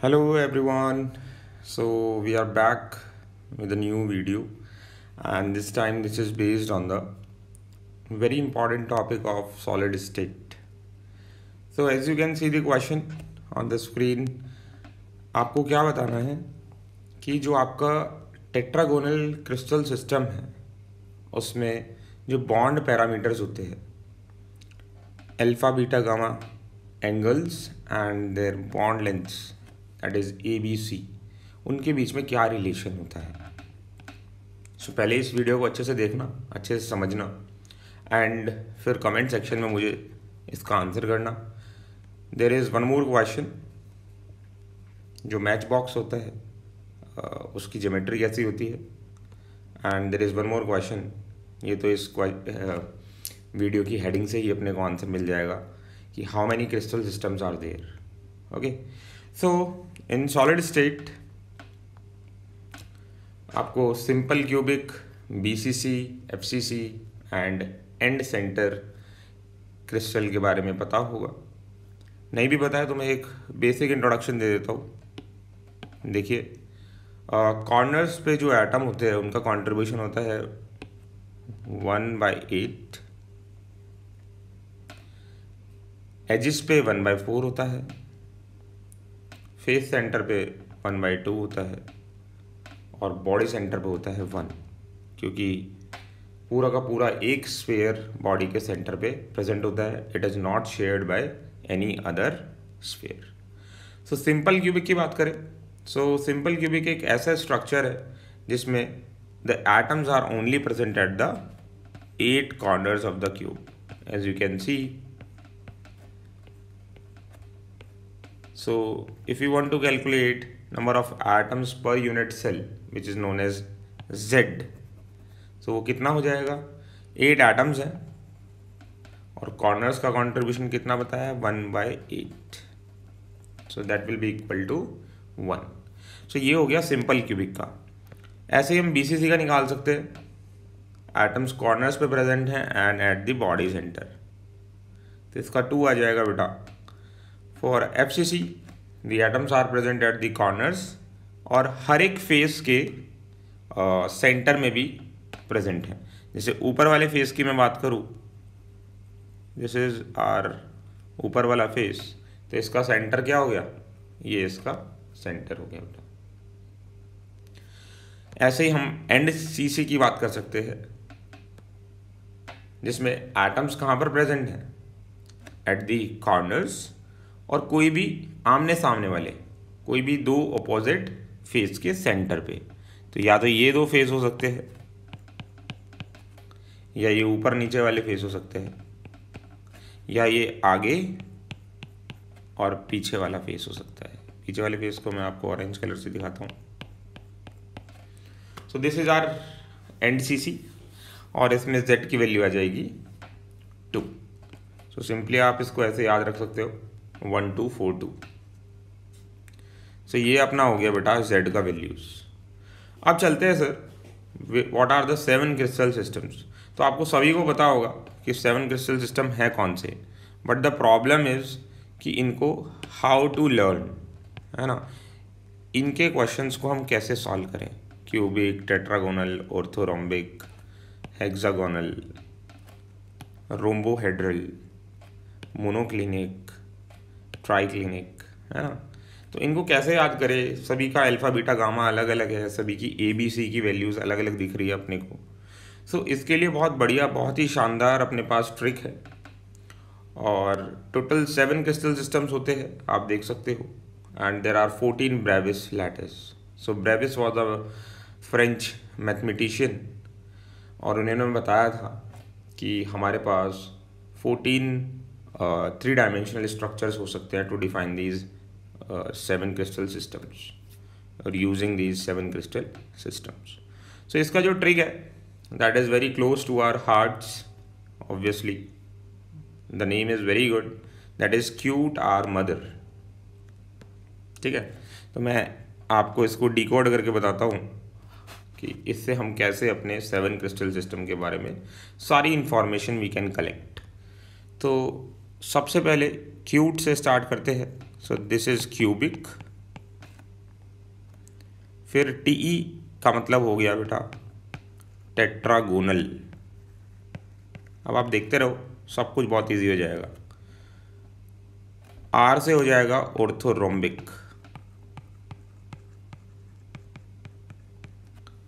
hello everyone so we are back with a new video and this time this is based on the very important topic of solid state so as you can see the question on the screen आपको क्या बताना है कि जो आपका tetragonal crystal system है उसमें जो बॉन्ड पैरामीटर्स होते हैं alpha beta gamma angles and there bond lengths that is A B C उनके बीच में क्या रिलेशन होता है सो so, पहले इस वीडियो को अच्छे से देखना अच्छे से समझना एंड फिर कमेंट सेक्शन में मुझे इसका आंसर करना there is one more question जो मैच बॉक्स होता है उसकी जोमेट्री कैसी होती है and there is one more question ये तो इस वीडियो की हेडिंग से ही अपने को आंसर मिल जाएगा कि how many crystal systems are there okay so in solid state आपको simple cubic BCC FCC and end centre crystal के बारे में पता होगा नहीं भी पता है तो मैं एक बेसिक इंट्रोडक्शन दे देता हूँ देखिए कॉर्नर्स पे जो एटम होते हैं उनका कंट्रीब्यूशन होता है वन बाई एट एजिस पे वन बाई फोर होता है फेस सेंटर पे वन बाई टू होता है और बॉडी सेंटर पे होता है वन क्योंकि पूरा का पूरा एक स्फेयर बॉडी के सेंटर पे प्रेजेंट होता है it is not shared by any other sphere so simple cubic की बात करें सो सिंपल क्यूबिक एक ऐसा स्ट्रक्चर है जिसमें the atoms are only present at the at corners of the cube as you can see So if you want to calculate number of atoms per unit cell which is known as Z so वो कितना हो जाएगा eight atoms हैं और corners का contribution कितना बताया है one by eight so that will be equal to one so ये हो गया सिंपल क्यूबिक का ऐसे ही हम बीसीसी का निकाल सकते हैं एटम्स कॉर्नर्स पे प्रेजेंट हैं and at the body centre तो इसका टू आ जाएगा बेटा C C the atoms are present at the corners और हर एक फेस के सेंटर में भी प्रेजेंट है जैसे ऊपर वाले फेस की मैं बात करूँ दिस इज आर ऊपर वाला फेस तो इसका सेंटर क्या हो गया ये इसका सेंटर हो गया बेटा ऐसे ही हम एंड सी सी की बात कर सकते हैं जिसमें एटम्स कहाँ पर प्रेजेंट हैं एट दी कॉर्नर्स और कोई भी आमने सामने वाले कोई भी दो अपोजिट फेस के सेंटर पे तो या तो ये दो फेस हो सकते हैं या ये ऊपर नीचे वाले फेस हो सकते हैं या ये आगे और पीछे वाला फेस हो सकता है पीछे वाले फेस को मैं आपको ऑरेंज कलर से दिखाता हूँ so this is R and C C और इसमें जेड की वैल्यू आ जाएगी टू सो सिंपली आप इसको ऐसे याद रख सकते हो one two four two so ये अपना हो गया बेटा जेड का वैल्यूज़ अब चलते हैं sir what are the seven crystal systems तो आपको सभी को पता होगा कि सेवन क्रिस्टल सिस्टम है कौन से बट द प्रॉब्लम इज़ कि इनको हाउ टू लर्न है ना इनके क्वेश्चंस को हम कैसे सॉल्व करें cubic tetragonal orthorhombic hexagonal rhombohedral monoclinic triclinic है ना तो इनको कैसे याद करें सभी का अल्फ़ा बीटा गामा अलग अलग है सभी की ए बी सी की वैल्यूज़ अलग अलग दिख रही है अपने को सो so, इसके लिए बहुत बढ़िया बहुत ही शानदार अपने पास ट्रिक है और टोटल सेवन क्रिस्टल सिस्टम्स होते हैं आप देख सकते हो and there are fourteen Bravais lattice so Bravais was a French mathematician और उन्होंने बताया था कि हमारे पास फोर्टीन थ्री डायमेंशनल स्ट्रक्चर्स हो सकते हैं to define these seven crystal systems और using these seven crystal systems so इसका जो ट्रिक है that is very close to our hearts obviously the name is very good that is cute our mother ठीक है तो मैं आपको इसको डिकोड करके बताता हूँ कि इससे हम कैसे अपने सेवन क्रिस्टल सिस्टम के बारे में सारी इंफॉर्मेशन वी कैन कलेक्ट तो सबसे पहले क्यूट से स्टार्ट करते हैं सो दिस इज़ क्यूबिक फिर टीई e का मतलब हो गया बेटा टेट्रागोनल अब आप देखते रहो सब कुछ बहुत इजी हो जाएगा आर से हो जाएगा orthorhombic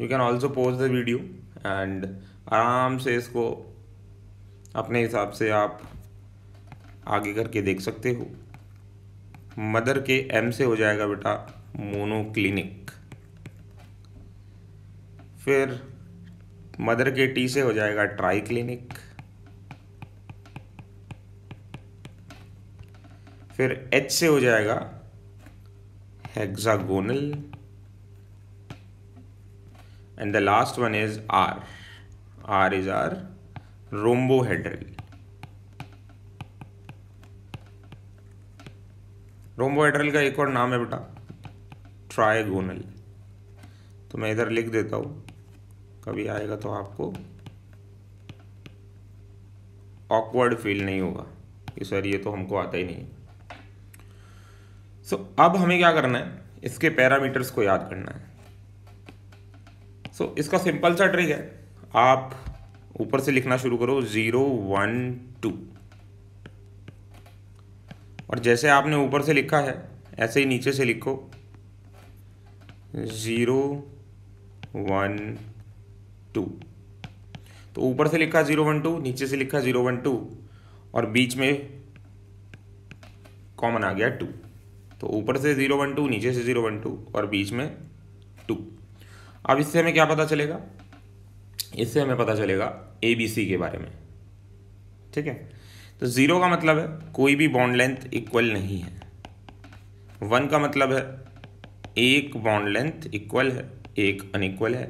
you can also pause the video and आराम से इसको अपने हिसाब से आप आगे करके देख सकते हो मदर के एम से हो जाएगा बेटा मोनोक्लिनिक फिर मदर के टी से हो जाएगा ट्राई क्लिनिक फिर एच से हो जाएगा hexagonal and the last one is R R is R rhombohedral rhombohedral का एक और नाम है बेटा ट्राइगोनल तो मैं इधर लिख देता हूँ कभी आएगा तो आपको ऑकवर्ड फील नहीं होगा कि सर ये तो हमको आता ही नहीं सो so, अब हमें क्या करना है इसके पैरामीटर्स को याद करना है सो so, इसका सिंपल सा ट्रिक है आप ऊपर से लिखना शुरू करो ज़ीरो वन टू और जैसे आपने ऊपर से लिखा है ऐसे ही नीचे से लिखो ज़ीरो वन टू तो ऊपर से लिखा ज़ीरो वन टू नीचे से लिखा ज़ीरो वन टू और बीच में कॉमन आ गया टू तो ऊपर से ज़ीरो वन टू नीचे से ज़ीरो वन टू और बीच में टू अब इससे हमें क्या पता चलेगा इससे हमें पता चलेगा ए बी सी के बारे में ठीक है तो ज़ीरो का मतलब है कोई भी बॉन्ड लेंथ इक्वल नहीं है वन का मतलब है एक बॉन्ड लेंथ इक्वल है एक अनइक्वल है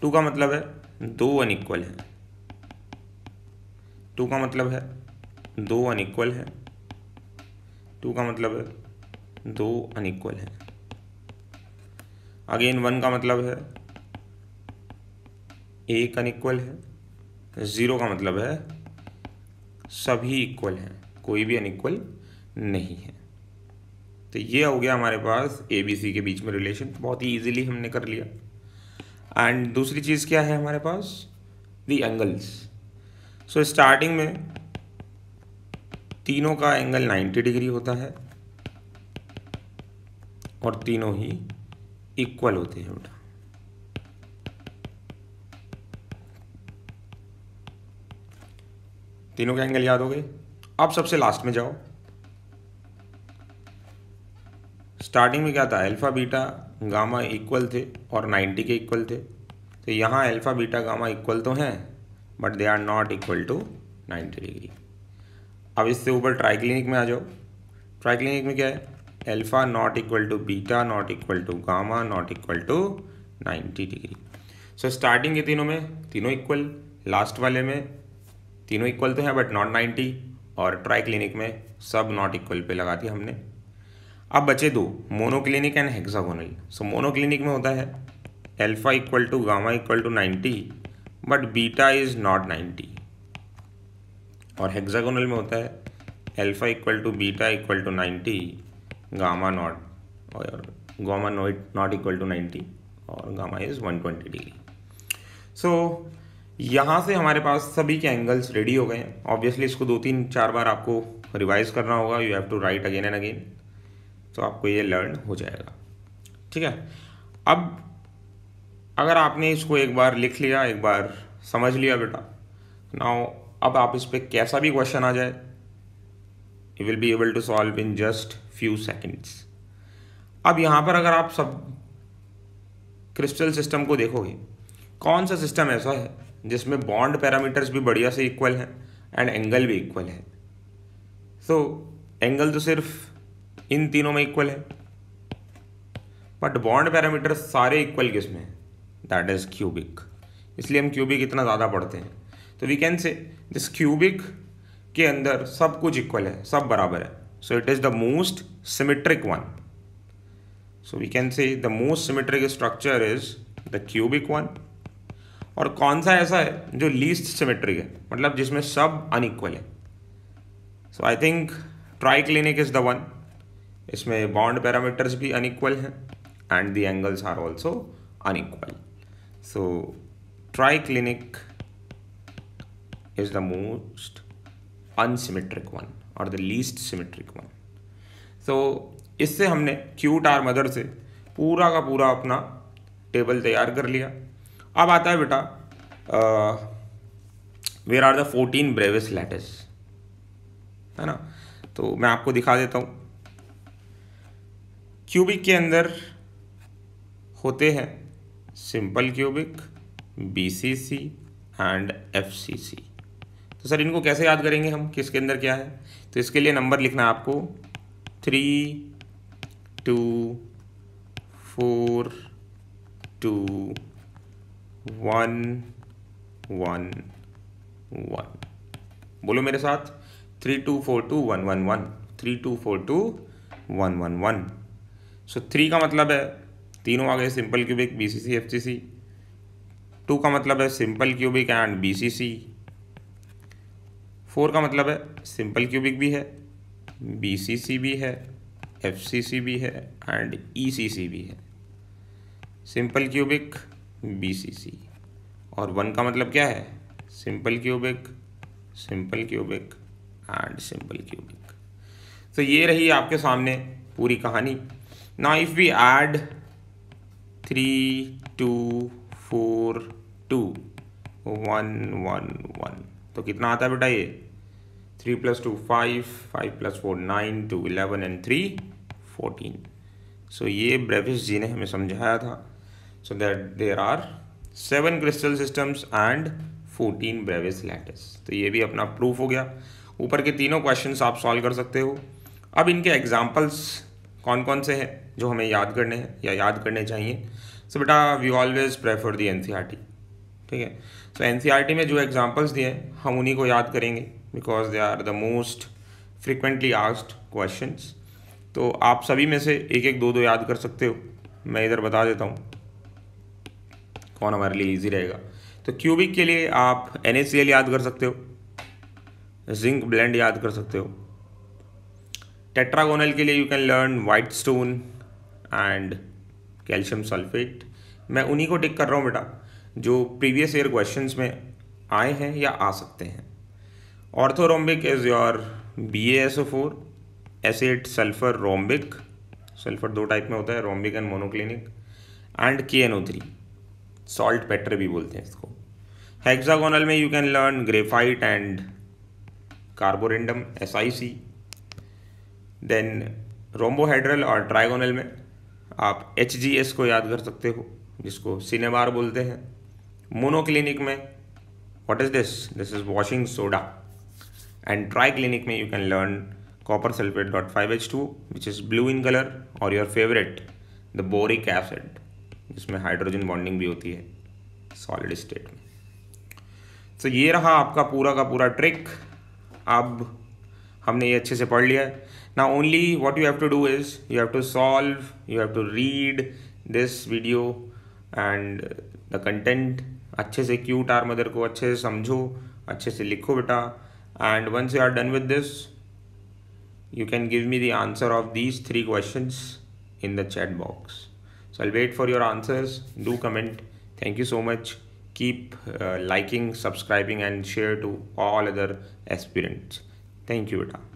टू का मतलब है दो अनइक्वल है टू का मतलब है दो अनइक्वल है टू का मतलब है दो अनइक्वल है अगेन वन का मतलब है एक अनइक्वल है ज़ीरो का मतलब है सभी इक्वल हैं कोई भी अनइक्वल नहीं है तो ये हो गया हमारे पास ए बी सी के बीच में रिलेशन बहुत ही ईजिली हमने कर लिया एंड दूसरी चीज़ क्या है हमारे पास दी एंगल्स सो स्टार्टिंग में तीनों का एंगल 90 डिग्री होता है और तीनों ही इक्वल होते हैं तीनों के एंगल याद हो गए अब सबसे लास्ट में जाओ स्टार्टिंग में क्या था अल्फ़ा बीटा गामा इक्वल थे और 90 के इक्वल थे तो यहाँ अल्फ़ा बीटा गामा इक्वल तो हैं but they are not equal to 90 degree अब इससे ऊपर ट्राइक्लिनिक में आ जाओ ट्राइक्लिनिक में क्या है alpha not equal to beta not equal to gamma not equal to 90 degree so starting के तीनों में तीनों इक्वल लास्ट वाले में तीनों इक्वल तो हैं बट नॉट नाइन्टी और ट्राई क्लिनिक में सब नॉट इक्वल पे लगा दिया हमने अब बचे दो monoclinic and hexagonal so monoclinic में होता है alpha equal to gamma equal to ninety but beta is not ninety और हेक्सागोनल में होता है alpha equal to beta equal to ninety gamma not और gamma not not equal to ninety और gamma is one twenty degree so यहाँ से हमारे पास सभी के एंगल्स रेडी हो गए हैं ऑब्वियसली इसको दो तीन चार बार आपको रिवाइज करना होगा you have to write again and again तो आपको ये लर्न हो जाएगा ठीक है अब अगर आपने इसको एक बार लिख लिया एक बार समझ लिया बेटा नाउ अब आप इस पर कैसा भी क्वेश्चन आ जाए you will be able to solve in just few seconds अब यहाँ पर अगर आप सब क्रिस्टल सिस्टम को देखोगे कौन सा सिस्टम ऐसा है जिसमें बॉन्ड पैरामीटर्स भी बढ़िया से इक्वल हैं एंड एंगल भी इक्वल है सो so, एंगल तो सिर्फ इन तीनों में इक्वल है बट बॉन्ड पैरामीटर्स सारे इक्वल किस में दैट इज़ क्यूबिक इसलिए हम क्यूबिक इतना ज़्यादा पढ़ते हैं तो we can say this cubic के अंदर सब कुछ इक्वल है सब बराबर है so it is the most symmetric one so we can say the most symmetric structure is the cubic one और कौन सा ऐसा है जो लीस्ट सिमेट्रिक है मतलब जिसमें सब अनइक्वल है so I think triclinic is the one इसमें बॉन्ड पैरामीटर्स भी अनइक्वल हैं and the angles are also unequal so triclinic is the most unsymmetric one और the least symmetric one so इससे हमने cute our mother से पूरा का पूरा अपना टेबल तैयार कर लिया अब आता है बेटा where are the fourteen Bravais letters है ना तो मैं आपको दिखा देता हूं क्यूबिक के अंदर होते हैं simple cubic BCC and FCC तो सर इनको कैसे याद करेंगे हम किसके अंदर क्या है तो इसके लिए नंबर लिखना है आपको three two four two one one one बोलो मेरे साथ three two four two one one one three two four two one one one so three का मतलब है तीनों आ गए simple cubic B C C F C C two का मतलब है simple cubic and B C C four का मतलब है सिंपल क्यूबिक भी है बी सी सी भी है एफ सी सी भी है एंड ई सी सी भी है simple cubic B C C और वन का मतलब क्या है simple cubic simple cubic and simple cubic तो ये रही आपके सामने पूरी कहानी ना if we add three two four two one one one तो कितना आता है बेटा ये three plus two five five plus four nine two eleven and three fourteen so ये ब्रेविस जी ने हमें समझाया था So that there are seven crystal systems and fourteen brevis lattice तो ये भी अपना प्रूफ हो गया ऊपर के तीनों क्वेश्चन आप सॉल्व कर सकते हो अब इनके एग्जाम्पल्स कौन कौन से हैं जो हमें याद करने हैं या याद करने चाहिए सो बेटा we always prefer the N C R T ठीक है so N C R T में जो एग्जाम्पल्स दिए हैं हम उन्हीं को याद करेंगे because they are the most frequently asked question तो आप सभी में से एक एक दो दो याद कर सकते हो मैं इधर बता देता हूँ कौन हमारे लिए ईजी रहेगा तो क्यूबिक के लिए आप एन याद कर सकते हो जिंक ब्लेंड याद कर सकते हो टेट्रागोनल के लिए you can learn white stone and calcium sulphate मैं उन्हीं को टिक कर रहा हूँ बेटा जो प्रीवियस ईयर क्वेश्चन में आए हैं या आ सकते हैं orthorhombic is your B S O four acid sulphur rhombic sulphur दो टाइप में होता है rhombic and monoclinic and K N O three saltpetre भी बोलते हैं इसको हेक्सागोनल में you can learn graphite and carborundum S I C then rhombohedral और ट्राइगोनल में आप एच जी एस को याद कर सकते हो जिसको सिनेबार बोलते हैं मोनोक्लिनिक में what is this this is washing soda and triclinic में you can learn copper sulphate dot five H two which is blue in colour और your favourite the boric acid जिसमें hydrogen bonding भी होती है solid state में तो ये रहा आपका पूरा का पूरा ट्रिक अब हमने ये अच्छे से पढ़ लिया है ना only what you have to do is you have to solve you have to read this video and the content अच्छे से क्यूट आर मदर को अच्छे से समझो अच्छे से लिखो बेटा and once you are done with this you can give me the answer of these three question in the chat box So I'll wait for your answers. Do comment. Thank you so much. Keep uh, liking, subscribing and share to all other aspirants. Thank you,